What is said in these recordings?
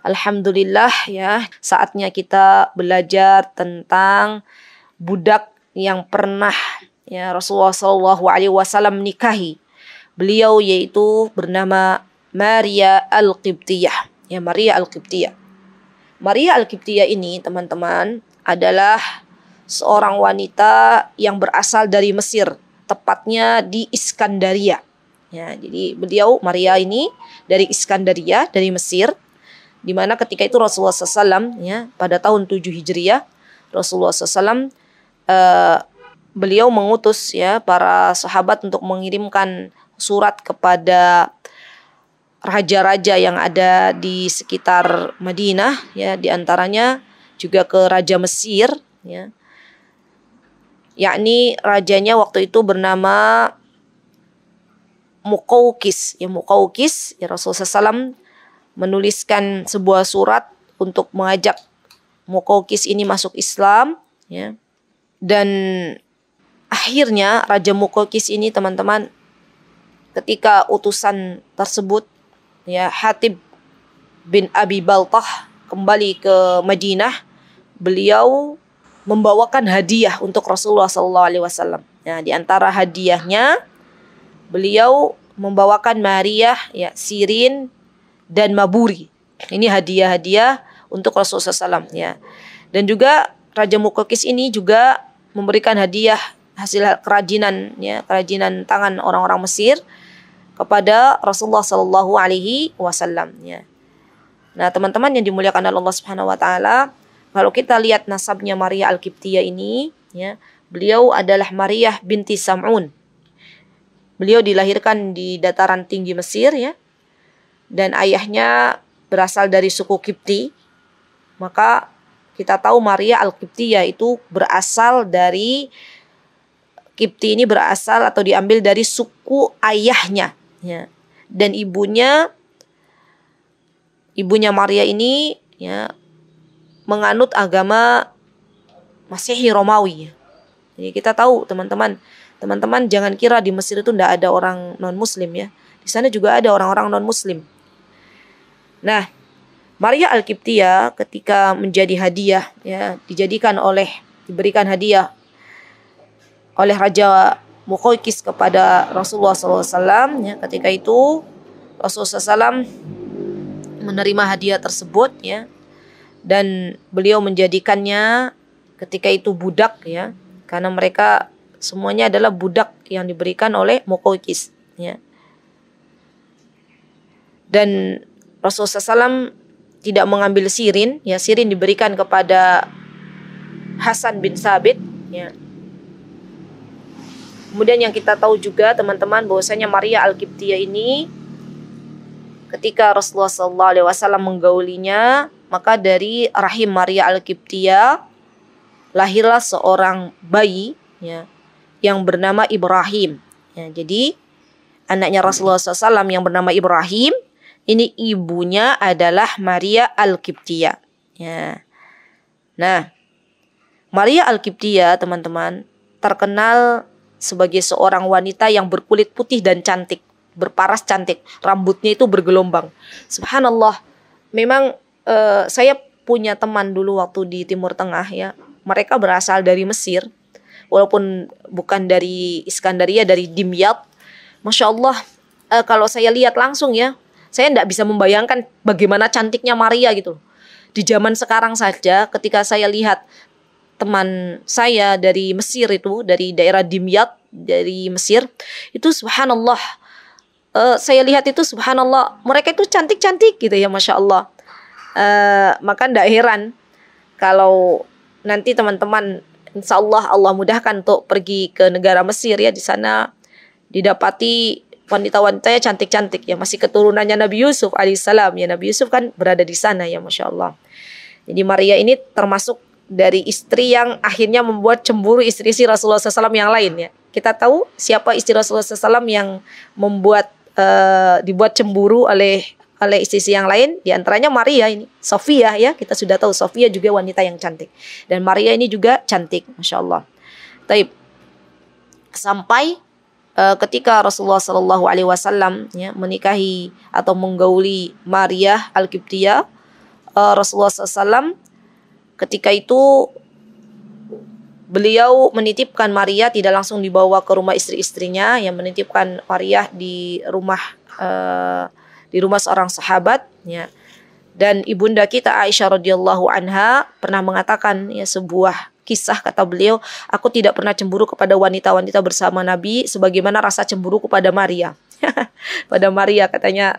Alhamdulillah ya, saatnya kita belajar tentang budak yang pernah ya Rasulullah saw menikahi. nikahi. Beliau yaitu bernama Maria Al Qibtiyah. Ya Maria Al Qibtiyah. Maria Al Qibtiyah ini teman-teman adalah seorang wanita yang berasal dari Mesir, tepatnya di Iskandaria. Ya, jadi beliau Maria ini dari Iskandaria dari Mesir Dimana ketika itu Rasulullah SAW ya pada tahun 7 Hijriah Rasulullah SAW eh, beliau mengutus ya para sahabat untuk mengirimkan surat kepada raja-raja yang ada di sekitar Madinah ya diantaranya juga ke Raja Mesir ya yakni rajanya waktu itu bernama Mukaukis ya Mukaukis ya Rasulullah SAW menuliskan sebuah surat untuk mengajak Mukokis ini masuk Islam ya. Dan akhirnya Raja Mukokis ini teman-teman ketika utusan tersebut ya Hatib bin Abi Baltah kembali ke Madinah beliau membawakan hadiah untuk Rasulullah sallallahu alaihi wasallam. Nah, di antara hadiahnya beliau membawakan Maria ya Sirin dan maburi. Ini hadiah-hadiah untuk Rasulullah SAW. Ya. Dan juga Raja Mukokis ini juga memberikan hadiah hasil kerajinan ya kerajinan tangan orang-orang Mesir kepada Rasulullah Shallallahu Alaihi Wasallam ya. Nah teman-teman yang dimuliakan oleh Allah Subhanahu Wa Taala, kalau kita lihat nasabnya Maria Al-Kiptia ini, ya beliau adalah Maria binti Sam'un. Beliau dilahirkan di dataran tinggi Mesir ya dan ayahnya berasal dari suku Kipti, maka kita tahu Maria Al-Kipti yaitu berasal dari Kipti ini berasal atau diambil dari suku ayahnya ya. Dan ibunya ibunya Maria ini ya menganut agama Masehi Romawi. Jadi kita tahu teman-teman, teman-teman jangan kira di Mesir itu tidak ada orang non Muslim ya. Di sana juga ada orang-orang non Muslim. Nah, Maria Alkiptia ketika menjadi hadiah ya dijadikan oleh diberikan hadiah oleh Raja Mukhoikis kepada Rasulullah SAW ya, ketika itu Rasulullah SAW menerima hadiah tersebut ya dan beliau menjadikannya ketika itu budak ya karena mereka semuanya adalah budak yang diberikan oleh Mukhoikis ya dan Rasulullah SAW tidak mengambil Sirin, ya Sirin diberikan kepada Hasan bin Sabit, ya. Kemudian yang kita tahu juga teman-teman bahwasanya Maria Al-Qibtiyah ini ketika Rasulullah Sallallahu menggaulinya, maka dari rahim Maria Al-Qibtiyah lahirlah seorang bayi ya, yang bernama Ibrahim. Ya, jadi anaknya Rasulullah SAW yang bernama Ibrahim ini ibunya adalah Maria al Ya. Nah, Maria al teman-teman, terkenal sebagai seorang wanita yang berkulit putih dan cantik, berparas cantik, rambutnya itu bergelombang. Subhanallah, memang uh, saya punya teman dulu waktu di Timur Tengah ya, mereka berasal dari Mesir, walaupun bukan dari Iskandaria, dari Dimyat. Masya Allah, uh, kalau saya lihat langsung ya, saya tidak bisa membayangkan bagaimana cantiknya Maria gitu. Di zaman sekarang saja ketika saya lihat teman saya dari Mesir itu, dari daerah Dimyat dari Mesir, itu subhanallah uh, saya lihat itu subhanallah mereka itu cantik-cantik gitu ya Masya Allah. Uh, maka tidak heran kalau nanti teman-teman insya Allah Allah mudahkan untuk pergi ke negara Mesir ya di sana didapati wanita-wanitanya cantik-cantik ya masih keturunannya Nabi Yusuf alaihissalam ya Nabi Yusuf kan berada di sana ya masya Allah jadi Maria ini termasuk dari istri yang akhirnya membuat cemburu istri si Rasulullah SAW yang lain ya kita tahu siapa istri Rasulullah SAW yang membuat uh, dibuat cemburu oleh oleh istri-istri yang lain diantaranya Maria ini Sofia ya kita sudah tahu Sofia juga wanita yang cantik dan Maria ini juga cantik masya Allah. Tapi sampai uh, ketika Rasulullah Shallallahu Alaihi Wasallam ya, menikahi atau menggauli Maria al Kiptia uh, eh, Rasulullah Sallam ketika itu beliau menitipkan Maria tidak langsung dibawa ke rumah istri-istrinya yang menitipkan Maria di rumah uh, di rumah seorang sahabat ya dan ibunda kita Aisyah radhiyallahu anha pernah mengatakan ya sebuah kisah kata beliau, aku tidak pernah cemburu kepada wanita-wanita bersama Nabi sebagaimana rasa cemburu kepada Maria. pada Maria katanya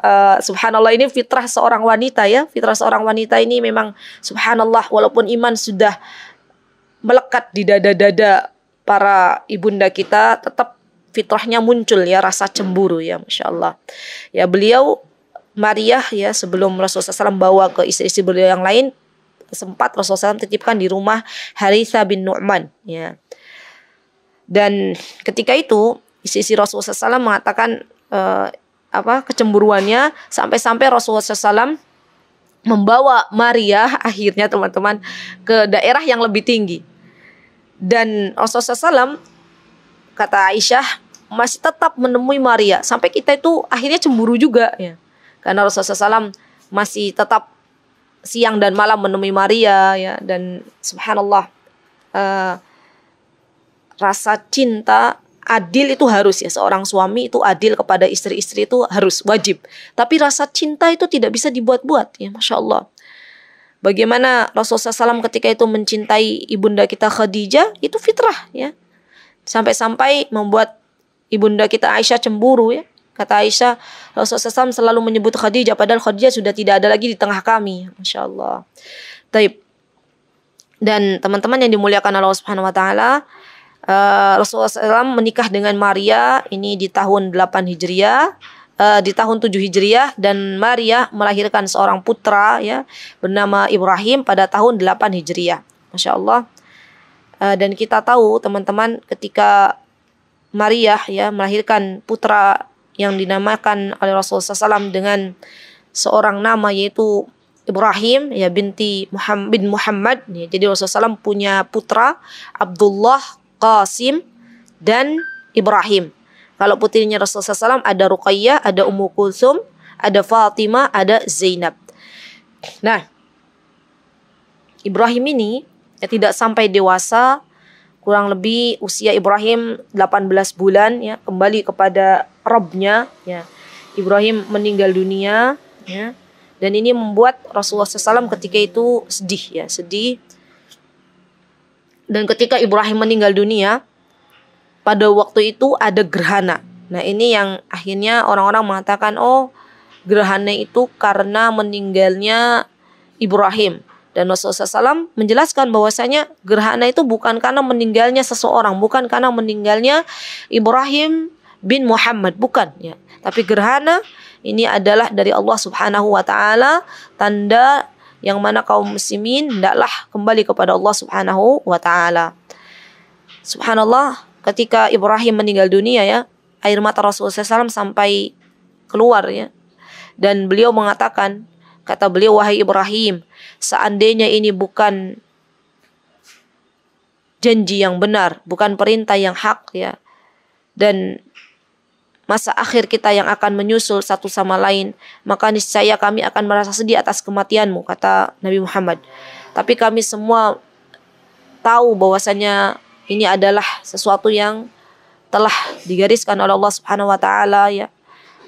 uh, subhanallah ini fitrah seorang wanita ya, fitrah seorang wanita ini memang subhanallah walaupun iman sudah melekat di dada-dada para ibunda kita tetap fitrahnya muncul ya rasa cemburu ya Masya Allah ya beliau Maria ya sebelum Rasulullah SAW bawa ke istri-istri beliau yang lain sempat Rasulullah SAW titipkan di rumah Harisa bin Nu'man ya. Dan ketika itu istri-istri Rasulullah SAW mengatakan eh, apa kecemburuannya sampai-sampai Rasulullah SAW membawa Maria akhirnya teman-teman ke daerah yang lebih tinggi. Dan Rasulullah SAW kata Aisyah masih tetap menemui Maria sampai kita itu akhirnya cemburu juga ya. Karena Rasulullah SAW masih tetap siang dan malam menemui Maria ya dan subhanallah uh, rasa cinta adil itu harus ya seorang suami itu adil kepada istri-istri itu harus wajib tapi rasa cinta itu tidak bisa dibuat-buat ya masya Allah bagaimana Rasulullah SAW ketika itu mencintai ibunda kita Khadijah itu fitrah ya sampai-sampai membuat ibunda kita Aisyah cemburu ya Kata Aisyah, Rasulullah SAW selalu menyebut Khadijah padahal Khadijah sudah tidak ada lagi di tengah kami. Masya Allah. Taib. Dan teman-teman yang dimuliakan Allah Subhanahu Wa Taala, uh, Rasulullah SAW menikah dengan Maria ini di tahun 8 Hijriah. Uh, di tahun 7 Hijriah dan Maria melahirkan seorang putra ya bernama Ibrahim pada tahun 8 Hijriah. Masya Allah. Uh, eh, dan kita tahu teman-teman ketika Maria ya melahirkan putra yang dinamakan oleh Rasulullah SAW dengan seorang nama yaitu Ibrahim ya binti Muhammad, bin Muhammad ya, jadi Rasulullah SAW punya putra Abdullah Qasim dan Ibrahim kalau putrinya Rasulullah SAW ada Ruqayyah ada Ummu Kulsum ada Fatimah ada Zainab nah Ibrahim ini ya, tidak sampai dewasa kurang lebih usia Ibrahim 18 bulan ya kembali kepada robnya ya Ibrahim meninggal dunia ya dan ini membuat Rasulullah SAW ketika itu sedih ya sedih dan ketika Ibrahim meninggal dunia pada waktu itu ada gerhana nah ini yang akhirnya orang-orang mengatakan oh gerhana itu karena meninggalnya Ibrahim dan Rasulullah SAW menjelaskan bahwasanya gerhana itu bukan karena meninggalnya seseorang, bukan karena meninggalnya Ibrahim bin Muhammad bukan ya tapi gerhana ini adalah dari Allah Subhanahu wa taala tanda yang mana kaum muslimin hendaklah kembali kepada Allah Subhanahu wa taala. Subhanallah, ketika Ibrahim meninggal dunia ya, air mata Rasulullah SAW sampai keluar ya. Dan beliau mengatakan, kata beliau wahai Ibrahim, seandainya ini bukan janji yang benar, bukan perintah yang hak ya. Dan masa akhir kita yang akan menyusul satu sama lain, maka niscaya kami akan merasa sedih atas kematianmu, kata Nabi Muhammad. Tapi kami semua tahu bahwasanya ini adalah sesuatu yang telah digariskan oleh Allah Subhanahu wa taala ya.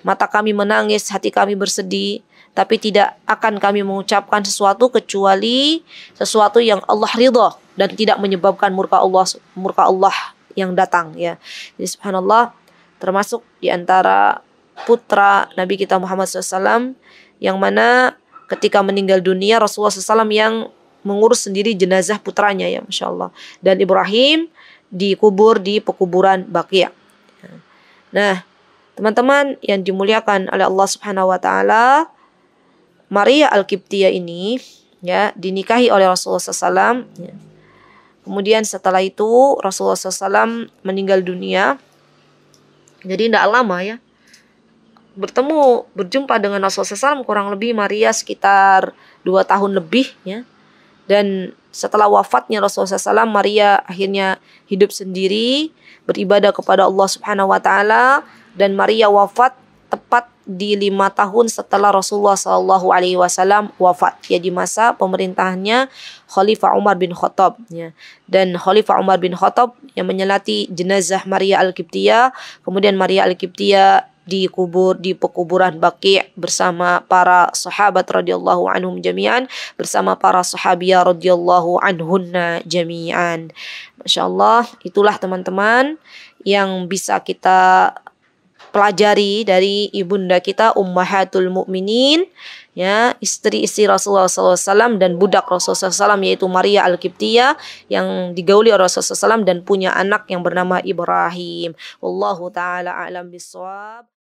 Mata kami menangis, hati kami bersedih, tapi tidak akan kami mengucapkan sesuatu kecuali sesuatu yang Allah ridha dan tidak menyebabkan murka Allah murka Allah yang datang ya. Jadi subhanallah termasuk di antara putra Nabi kita Muhammad SAW yang mana ketika meninggal dunia Rasulullah SAW yang mengurus sendiri jenazah putranya ya Masya Allah dan Ibrahim dikubur di pekuburan Bakia nah teman-teman yang dimuliakan oleh Allah Subhanahu Wa Taala Maria Al-Kiptia ini ya dinikahi oleh Rasulullah SAW kemudian setelah itu Rasulullah SAW meninggal dunia jadi tidak lama ya. Bertemu, berjumpa dengan Rasulullah SAW kurang lebih Maria sekitar dua tahun lebih ya. Dan setelah wafatnya Rasulullah SAW, Maria akhirnya hidup sendiri, beribadah kepada Allah Subhanahu Wa Taala, dan Maria wafat tepat di lima tahun setelah Rasulullah Sallallahu Alaihi Wasallam wafat. Ia di masa pemerintahnya Khalifah Umar bin Khattab. Ya. Dan Khalifah Umar bin Khattab yang menyelati jenazah Maria Al-Qibtiyah. Kemudian Maria Al-Qibtiyah dikubur di pekuburan Baqi bersama para sahabat radhiyallahu anhum jami'an bersama para sahabia radhiyallahu anhunna jami'an. Masya-Allah, itulah teman-teman yang bisa kita pelajari dari ibunda kita Ummahatul Mukminin ya istri-istri Rasulullah SAW dan budak Rasulullah SAW yaitu Maria Al-Kiptia yang digauli oleh Rasulullah SAW dan punya anak yang bernama Ibrahim. Allahu taala alam biswab.